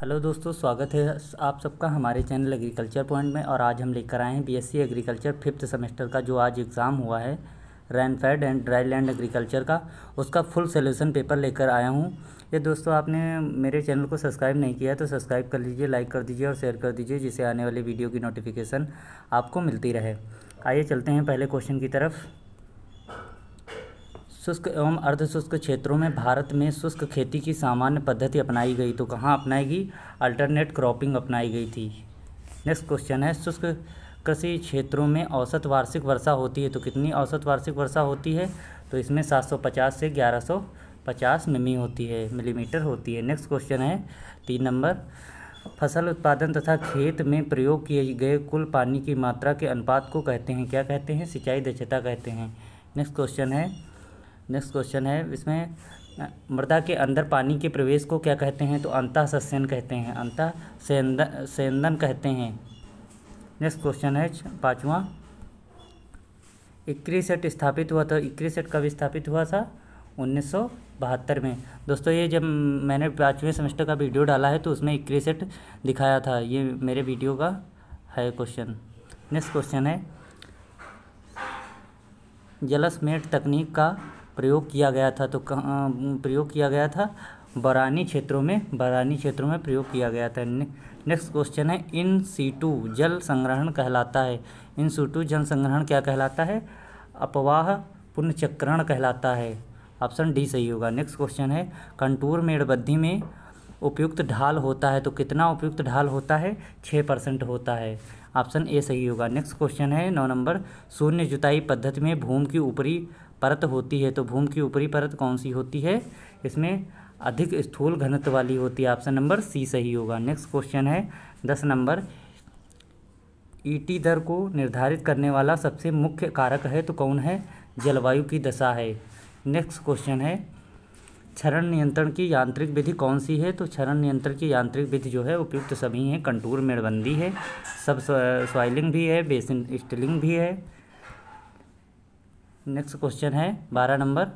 hello दोस्तों स्वागत है आप सबका हमारे चैनल एग्रीकल्चर पॉइंट में और आज हम लेकर आए हैं बीएससी एग्रीकल्चर फिफ्थ सेमेस्टर का जो आज एग्ज़ाम हुआ है rainfed and dry land agriculture का उसका फुल सोल्यूशन पेपर लेकर आया हूँ ये दोस्तों आपने मेरे चैनल को सब्सक्राइब नहीं किया तो सब्सक्राइब कर लीजिए लाइक कर दीजिए और शेयर कर दीजिए जिससे आने वाली वीडियो की नोटिफिकेशन आपको मिलती रहे आइए चलते हैं पहले क्वेश्चन की तरफ शुष्क एवं अर्ध शुष्क क्षेत्रों में भारत में शुष्क खेती की सामान्य पद्धति अपनाई गई तो कहाँ अपनाई गई अल्टरनेट क्रॉपिंग अपनाई गई थी नेक्स्ट क्वेश्चन है शुष्क कृषि क्षेत्रों में औसत वार्षिक वर्षा होती है तो कितनी औसत वार्षिक वर्षा होती है तो इसमें 750 से 1150 मिमी होती है मिलीमीटर होती है नेक्स्ट क्वेश्चन है तीन नंबर फसल उत्पादन तथा खेत में प्रयोग किए गए कुल पानी की मात्रा के अनुपात को कहते हैं क्या कहते हैं सिंचाई दक्षता कहते हैं नेक्स्ट क्वेश्चन है नेक्स्ट क्वेश्चन है इसमें मृदा के अंदर पानी के प्रवेश को क्या कहते हैं तो अंतः सस्यन कहते हैं अंतः सेंदन कहते हैं नेक्स्ट क्वेश्चन है पाँचवा इक्री सेट स्थापित हुआ था इक्री सेट कब स्थापित हुआ था उन्नीस बहत्तर में दोस्तों ये जब मैंने पाँचवें सेमेस्टर का वीडियो डाला है तो उसमें इक्री सेट दिखाया था ये मेरे वीडियो का है क्वेश्चन नेक्स्ट क्वेश्चन है जलसमेट तकनीक का प्रयोग किया गया था तो प्रयोग किया गया था बरानी क्षेत्रों में बरानी क्षेत्रों में प्रयोग किया गया था नेक्स्ट क्वेश्चन है इन सीटू जल संग्रहण कहलाता है इन सीटू जल संग्रहण क्या कहलाता है अपवाह पुनचक्रण कहलाता है ऑप्शन डी सही होगा नेक्स्ट क्वेश्चन है कंटूर मेड़बद्धि में उपयुक्त ढाल होता है तो कितना उपयुक्त ढाल होता है छः परसेंट होता है ऑप्शन ए सही होगा नेक्स्ट क्वेश्चन है नौ नंबर शून्य जुताई पद्धति में भूमि की ऊपरी परत होती है तो भूम की ऊपरी परत कौन सी होती है इसमें अधिक स्थूल घनत्व वाली होती है ऑप्शन नंबर सी सही होगा नेक्स्ट क्वेश्चन है दस नंबर ईटी दर को निर्धारित करने वाला सबसे मुख्य कारक है तो कौन है जलवायु की दशा है नेक्स्ट क्वेश्चन है क्षरण नियंत्रण की यांत्रिक विधि कौन सी है तो क्षरण नियंत्रण की यांत्रिक विधि जो है उपयुक्त सभी हैं कंटूर मेड़बंदी है सब स्वाइलिंग भी है बेसिन स्टिलिंग भी है नेक्स्ट क्वेश्चन है बारह number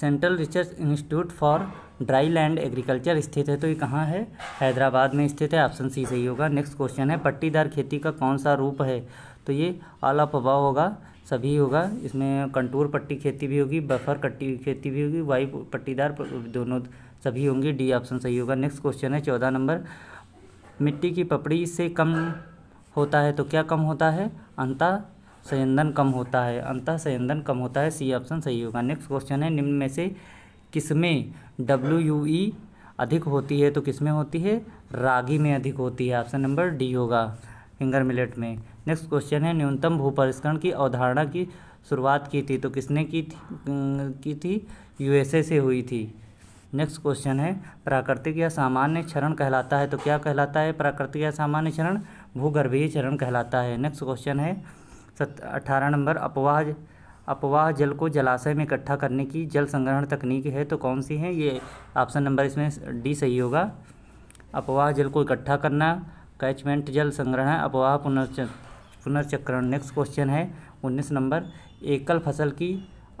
central research institute for dry land agriculture स्थित है तो ये कहाँ है हैदराबाद में स्थित है ऑप्शन सी सही होगा नेक्स्ट क्वेश्चन है पट्टीदार खेती का कौन सा रूप है तो ये आला ऑफ होगा सभी होगा इसमें कंटूर पट्टी खेती भी होगी बफर कट्टी खेती भी होगी वाई पट्टीदार दोनों सभी होंगे डी ऑप्शन सही होगा नेक्स्ट क्वेश्चन है चौदह नंबर मिट्टी की पपड़ी से कम होता है तो क्या कम होता है अंता संयंधन कम होता है अंतः संयंधन कम होता है सी ऑप्शन सही होगा नेक्स्ट क्वेश्चन है निम्न में से किसमें डब्ल्यू यू ई अधिक होती है तो किसमें होती है रागी में अधिक होती है ऑप्शन नंबर डी होगा फिंगर मिलेट में नेक्स्ट क्वेश्चन है न्यूनतम भूपरिष्करण की अवधारणा की शुरुआत की थी तो किसने की थी की थी यूएसए से हुई थी नेक्स्ट क्वेश्चन है प्राकृतिक या सामान्य क्षरण कहलाता है तो क्या कहलाता है प्राकृतिक या सामान्य क्षरण भूगर्भीय क्षरण कहलाता है नेक्स्ट क्वेश्चन है सत अठारह नंबर अपवाह अपवाह जल को जलाशय में इकट्ठा करने की जल संग्रहण तकनीक है तो कौन सी है ये ऑप्शन नंबर इसमें डी सही होगा अपवाह जल को इकट्ठा करना कैचमेंट जल संग्रहण अपवाह पुनर्च पुनर्चक्रण नेक्स्ट क्वेश्चन है उन्नीस नंबर एकल फसल की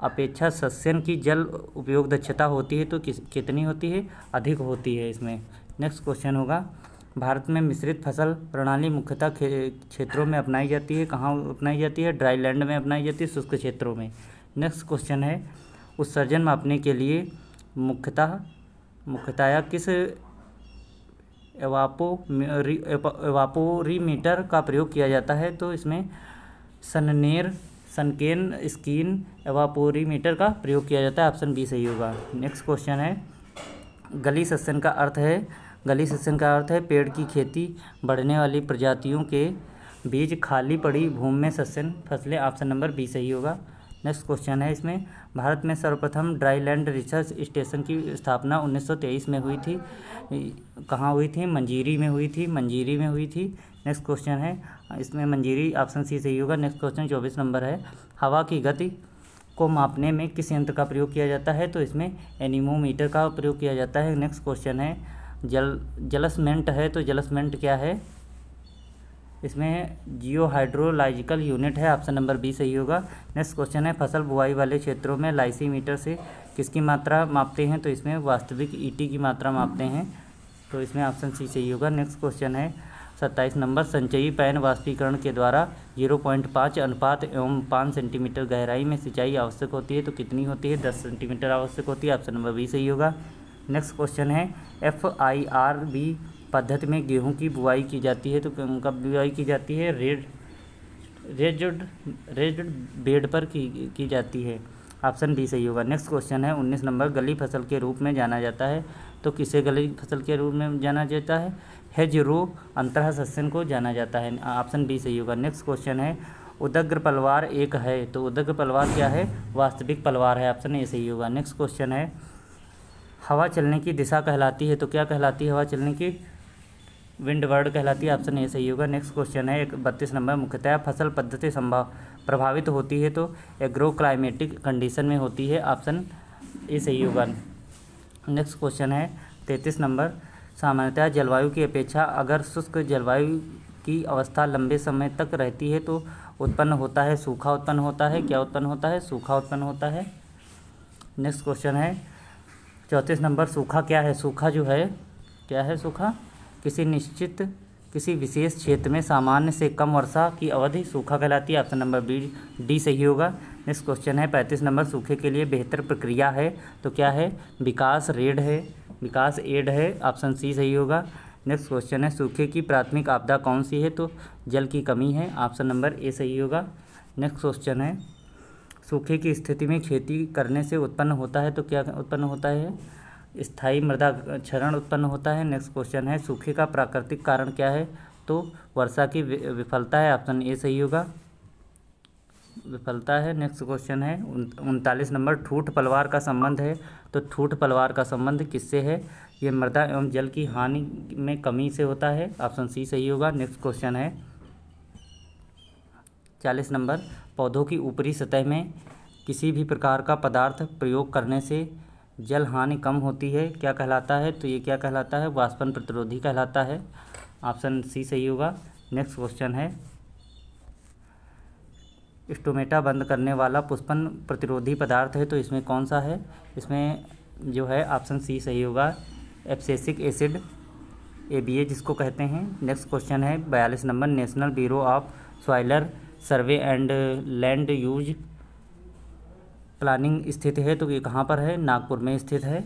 अपेक्षा सस्यन की जल उपयोग दक्षता होती है तो किस कितनी होती है अधिक होती है इसमें नेक्स्ट क्वेश्चन होगा भारत में मिश्रित फसल प्रणाली मुख्यतः क्षेत्रों में अपनाई जाती है कहाँ अपनाई जाती है ड्राई लैंड में अपनाई जाती है शुष्क क्षेत्रों में नेक्स्ट क्वेश्चन है उत्सर्जन मापने के लिए मुख्यतः मुख्यतया किस एवापो एवापोरीमीटर का प्रयोग किया जाता है तो इसमें सननेर सनकेन स्कीन एवापोरीमीटर का प्रयोग किया जाता है ऑप्शन बी सही होगा नेक्स्ट क्वेश्चन है गली सस्यन का अर्थ है गली सेक्शन का अर्थ है पेड़ की खेती बढ़ने वाली प्रजातियों के बीज खाली पड़ी भूमि में सस्यन फसलें ऑप्शन नंबर बी सही होगा नेक्स्ट क्वेश्चन है इसमें भारत में सर्वप्रथम ड्राई लैंड रिसर्च स्टेशन की स्थापना 1923 में हुई थी कहाँ हुई थी मंजीरी में हुई थी मंजीरी में हुई थी नेक्स्ट क्वेश्चन है इसमें मंजीरी ऑप्शन सी सही होगा नेक्स्ट क्वेश्चन चौबीस नंबर है हवा की गति को मापने में किस यंत्र का प्रयोग किया जाता है तो इसमें एनिमोमीटर का प्रयोग किया जाता है नेक्स्ट क्वेश्चन है जल जलसमेंट है तो जलसमेंट क्या है इसमें जियो हाइड्रोलॉजिकल यूनिट है ऑप्शन नंबर बी सही होगा नेक्स्ट क्वेश्चन है फसल बुआई वाले क्षेत्रों में लाइसीमीटर से किसकी मात्रा मापते हैं तो इसमें वास्तविक ईटी e की मात्रा मापते हैं तो इसमें ऑप्शन सी सही होगा नेक्स्ट क्वेश्चन है सत्ताईस नंबर संचयी पैन वाष्पीकरण के द्वारा जीरो पॉइंट पाँच अनुपात एवं पाँच सेंटीमीटर गहराई में सिंचाई आवश्यक होती है तो कितनी होती है दस सेंटीमीटर आवश्यक होती है ऑप्शन नंबर बी सही होगा नेक्स्ट क्वेश्चन है एफ आई आर बी पद्धति में गेहूं की बुआई की जाती है तो कब बुआई की जाती है रेड रेजड रेजड बेड पर की, की जाती है ऑप्शन बी सही होगा नेक्स्ट क्वेश्चन है उन्नीस नंबर गली फसल के रूप में जाना जाता है तो किसे गली फसल के रूप में जाना जाता है हेजरो अंतरा सस्यन को जाना जाता है ऑप्शन बी सही होगा नेक्स्ट क्वेश्चन है उदग्र पलवार एक है तो उदग्र पलवार क्या है वास्तविक पलवार है ऑप्शन ए सही होगा नेक्स्ट क्वेश्चन है हवा चलने की दिशा कहलाती है तो क्या कहलाती है हवा चलने की विंड वर्ड कहलाती है ऑप्शन ए सही होगा नेक्स्ट क्वेश्चन है एक बत्तीस नंबर मुख्यतः फसल पद्धति संभाव प्रभावित होती है तो एग्रो क्लाइमेटिक कंडीशन में होती है ऑप्शन ए सही होगा नेक्स्ट क्वेश्चन है तैंतीस नंबर सामान्यतः जलवायु की अपेक्षा अगर शुष्क जलवायु की अवस्था लंबे समय तक रहती है तो उत्पन्न होता है सूखा उत्पन्न होता है क्या उत्पन्न होता है सूखा उत्पन्न होता है नेक्स्ट क्वेश्चन है चौंतीस नंबर सूखा क्या है सूखा जो है क्या है सूखा किसी निश्चित किसी विशेष क्षेत्र में सामान्य से कम वर्षा की अवधि सूखा कहलाती है ऑप्शन नंबर बी डी सही होगा नेक्स्ट क्वेश्चन है पैंतीस नंबर सूखे के लिए बेहतर प्रक्रिया है तो क्या है विकास रेड है विकास एड है ऑप्शन सी सही होगा नेक्स्ट क्वेश्चन है सूखे की प्राथमिक आपदा कौन सी है तो जल की कमी है ऑप्शन नंबर ए सही होगा नेक्स्ट क्वेश्चन है सूखे की स्थिति में खेती करने से उत्पन्न होता है तो क्या उत्पन्न होता है स्थायी मृदा क्षरण उत्पन्न होता है नेक्स्ट क्वेश्चन है सूखे का प्राकृतिक कारण क्या है तो वर्षा की विफलता है ऑप्शन ए सही होगा विफलता है नेक्स्ट क्वेश्चन है उनतालीस नंबर ठूठ पलवार का संबंध है तो ठूठ पलवार का संबंध किससे है ये मृदा एवं जल की हानि में कमी से होता है ऑप्शन सी सही होगा नेक्स्ट क्वेश्चन है चालीस नंबर पौधों की ऊपरी सतह में किसी भी प्रकार का पदार्थ प्रयोग करने से जल हानि कम होती है क्या कहलाता है तो ये क्या कहलाता है वाष्पन प्रतिरोधी कहलाता है ऑप्शन सी सही होगा नेक्स्ट क्वेश्चन है स्टोमेटा बंद करने वाला पुष्पन प्रतिरोधी पदार्थ है तो इसमें कौन सा है इसमें जो है ऑप्शन सी सही होगा एप्सेसिक एसिड ए बी ए जिसको कहते हैं नेक्स्ट क्वेश्चन है बयालीस number national bureau of soil survey and land use planning स्थित है तो ये कहाँ पर है नागपुर में स्थित है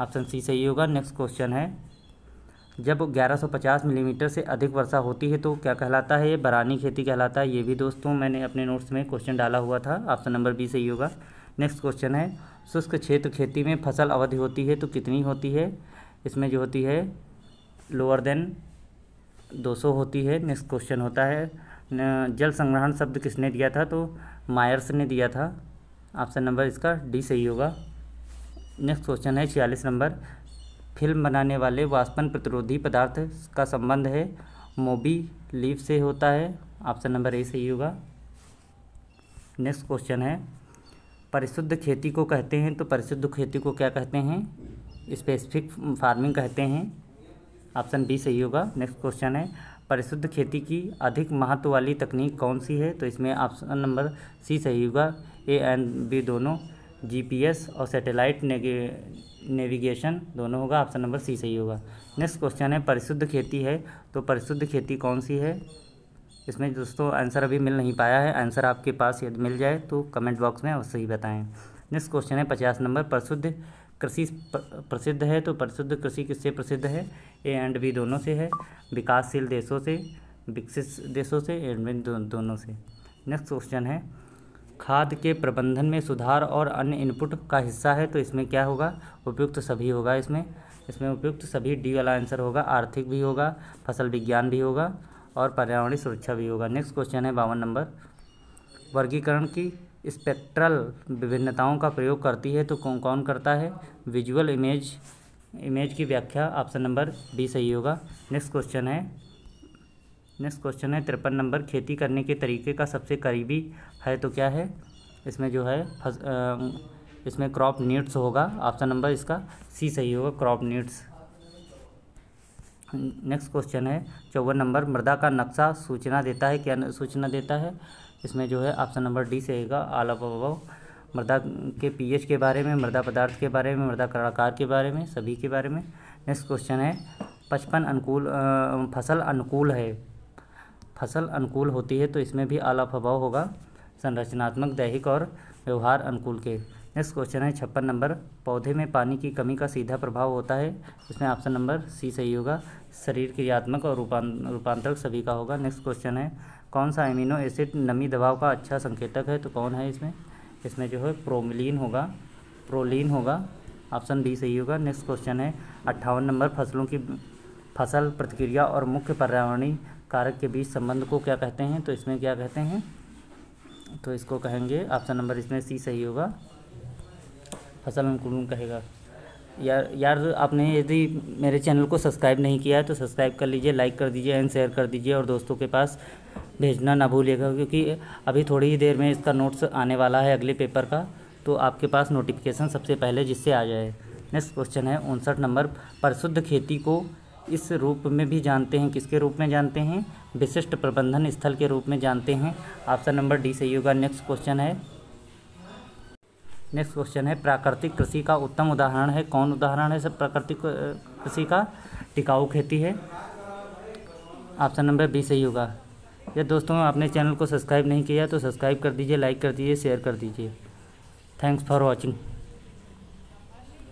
ऑप्शन सी सही होगा नेक्स्ट क्वेश्चन है जब 1150 मिलीमीटर mm से अधिक वर्षा होती है तो क्या कहलाता है ये बरानी खेती कहलाता है ये भी दोस्तों मैंने अपने नोट्स में क्वेश्चन डाला हुआ था ऑप्शन नंबर बी सही होगा नेक्स्ट क्वेश्चन है शुष्क क्षेत्र खेती में फसल अवधि होती है तो कितनी होती है इसमें जो होती है लोअर देन 200 होती है नेक्स्ट क्वेश्चन होता है जल संग्रहण शब्द किसने दिया था तो मायर्स ने दिया था ऑप्शन नंबर इसका डी सही होगा नेक्स्ट क्वेश्चन है छियालीस नंबर फिल्म बनाने वाले वाष्पन प्रतिरोधी पदार्थ का संबंध है मोबी लीव से होता है ऑप्शन नंबर ए सही होगा नेक्स्ट क्वेश्चन है परिशुद्ध खेती को कहते हैं तो परिशुद्ध खेती को क्या कहते हैं स्पेसिफिक फार्मिंग कहते हैं ऑप्शन बी सही होगा नेक्स्ट क्वेश्चन है परिशुद्ध खेती की अधिक महत्व वाली तकनीक कौन सी है तो इसमें ऑप्शन नंबर सी सही होगा ए एंड बी दोनों जीपीएस और सैटेलाइट नेविगेशन दोनों होगा ऑप्शन नंबर सी सही होगा नेक्स्ट क्वेश्चन है परिशुद्ध खेती है तो परिशुद्ध खेती कौन सी है इसमें दोस्तों आंसर अभी मिल नहीं पाया है आंसर आपके पास यदि मिल जाए तो कमेंट बॉक्स में अवश्य ही बताएं नेक्स्ट क्वेश्चन है पचास नंबर परिशुद्ध कृषि प्रसिद्ध है तो प्रसिद्ध कृषि किससे प्रसिद्ध है ए एंड बी दोनों से है विकासशील देशों से विकसित देशों से एंड बी दो, दोनों से नेक्स्ट क्वेश्चन है खाद के प्रबंधन में सुधार और अन्य इनपुट का हिस्सा है तो इसमें क्या होगा उपयुक्त सभी होगा इसमें इसमें उपयुक्त सभी डी वाला आंसर होगा आर्थिक भी होगा फसल विज्ञान भी होगा और पर्यावरणीय सुरक्षा भी होगा नेक्स्ट क्वेश्चन है बावन नंबर वर्गीकरण की स्पेक्ट्रल विभिन्नताओं का प्रयोग करती है तो कौन कौन करता है विजुअल इमेज इमेज की व्याख्या ऑप्शन नंबर बी सही होगा नेक्स्ट क्वेश्चन है नेक्स्ट क्वेश्चन है तिरपन नंबर खेती करने के तरीके का सबसे करीबी है तो क्या है इसमें जो है फस, आ, इसमें क्रॉप नीड्स होगा ऑप्शन नंबर इसका सी सही होगा क्रॉप नीड्स नेक्स्ट क्वेश्चन है चौवन नंबर मृदा का नक्शा सूचना देता है क्या सूचना देता है इसमें जो है ऑप्शन नंबर डी से आल ऑफ अबव मृदा के पीएच के बारे में मृदा पदार्थ के बारे में मृदा कलाकार के बारे में सभी के बारे में नेक्स्ट क्वेश्चन है पचपन अनुकूल फसल अनुकूल है फसल अनुकूल होती है तो इसमें भी आला प्रभाव होगा संरचनात्मक दैहिक और व्यवहार अनुकूल के नेक्स्ट क्वेश्चन है छप्पन नंबर पौधे में पानी की कमी का सीधा प्रभाव होता है इसमें ऑप्शन नंबर सी सही होगा शरीर क्रियात्मक और रूपां रूपांतरक सभी का होगा नेक्स्ट क्वेश्चन है कौन सा अमीनो एसिड नमी दबाव का अच्छा संकेतक है तो कौन है इसमें इसमें जो है प्रोमिलीन होगा प्रोलिन होगा ऑप्शन बी सही होगा नेक्स्ट क्वेश्चन है अट्ठावन नंबर फसलों की फसल प्रतिक्रिया और मुख्य पर्यावरणीय कारक के बीच संबंध को क्या कहते हैं तो इसमें क्या कहते हैं तो इसको कहेंगे ऑप्शन नंबर इसमें सी सही होगा फसल अनुकूल कहेगा यार यार आपने यदि मेरे चैनल को सब्सक्राइब नहीं किया है तो सब्सक्राइब कर लीजिए लाइक कर दीजिए एंड शेयर कर दीजिए और दोस्तों के पास भेजना ना भूलिएगा क्योंकि अभी थोड़ी ही देर में इसका नोट्स आने वाला है अगले पेपर का तो आपके पास नोटिफिकेशन सबसे पहले जिससे आ जाए नेक्स्ट क्वेश्चन है उनसठ नंबर परशुद्ध खेती को इस रूप में भी जानते हैं किसके रूप में जानते हैं विशिष्ट प्रबंधन स्थल के रूप में जानते हैं ऑप्शन नंबर डी सही होगा नेक्स्ट क्वेश्चन है नेक्स्ट क्वेश्चन है प्राकृतिक कृषि का उत्तम उदाहरण है कौन उदाहरण है सब प्राकृतिक कृषि का टिकाऊ खेती है ऑप्शन नंबर बी सही होगा या दोस्तों आपने चैनल को सब्सक्राइब नहीं किया तो सब्सक्राइब कर दीजिए लाइक कर दीजिए शेयर कर दीजिए थैंक्स फॉर वॉचिंग